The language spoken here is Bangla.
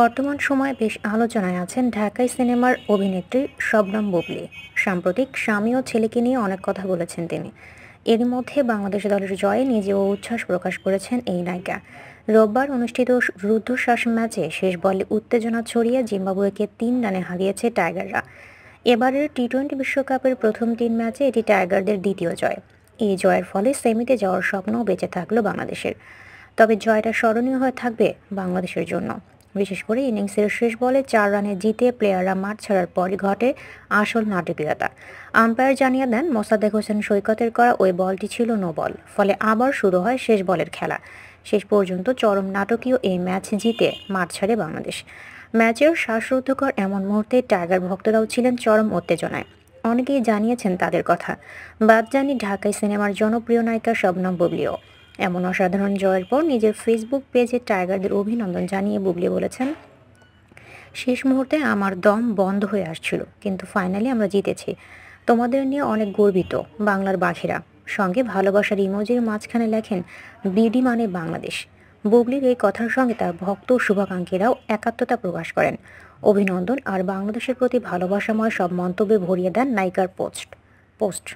বর্তমান সময়ে বেশ আলোচনায় আছেন ঢাকাই সিনেমার অভিনেত্রী শবনম বুবলি সাম্প্রতিক স্বামী ও ছেলেকে নিয়ে অনেক কথা বলেছেন তিনি এর মধ্যে বাংলাদেশ দলের জয়ে নিজেও উচ্ছ্বাস প্রকাশ করেছেন এই নায়িকা রোববার অনুষ্ঠিত রুদ্ধশ্বাস ম্যাচে শেষ বলে উত্তেজনা ছড়িয়ে জিম্বাবুয়েকে তিন রানে হারিয়েছে টাইগাররা এবারের টি টোয়েন্টি বিশ্বকাপের প্রথম তিন ম্যাচে এটি টাইগারদের দ্বিতীয় জয় এই জয়ের ফলে সেমিতে যাওয়ার স্বপ্নও বেঁচে থাকলো বাংলাদেশের তবে জয়টা স্মরণীয় হয়ে থাকবে বাংলাদেশের জন্য বিশেষ করে ইনিংসের শেষ বলে চার রানে জিতে প্লেয়াররা মাঠ ছাড়ার পরই ঘটে আসল নাটকীয়তা আম্পায়ার জানিয়ে দেন মোসাদেক হোসেন সৈকতের করা ওই বলটি ছিল নো বল ফলে আবার শুরু হয় শেষ বলের খেলা শেষ পর্যন্ত চরম নাটকীয় এই ম্যাচ জিতে মাঠ ছাড়ে বাংলাদেশ ম্যাচের শ্বাসরুদ্ধকর এমন মুহূর্তে টাইগার ভক্তরাও ছিলেন চরম উত্তেজনায় অনেকেই জানিয়েছেন তাদের কথা বাদ জানি ঢাকায় সিনেমার জনপ্রিয় নায়িকা শবনম বুবলিও এমন অসাধারণ জয়ের পর নিজের ফেসবুক পেজে টাইগারদের অভিনন্দন জানিয়ে বুবলি বলেছেন শেষ মুহূর্তে আমার দম বন্ধ হয়ে আসছিল কিন্তু ফাইনালি আমরা জিতেছি তোমাদের নিয়ে অনেক গর্বিত বাংলার বাঘেরা সঙ্গে ভালোবাসার ইমোজির মাঝখানে লেখেন বিডি মানে বাংলাদেশ বুবলির এই কথার সঙ্গে তার ভক্ত শুভাকাঙ্ক্ষীরাও একাত্মতা প্রকাশ করেন অভিনন্দন আর বাংলাদেশের প্রতি ভালোবাসাময় সব মন্তব্যে ভরিয়ে দেন নায়িকার পোস্ট পোস্ট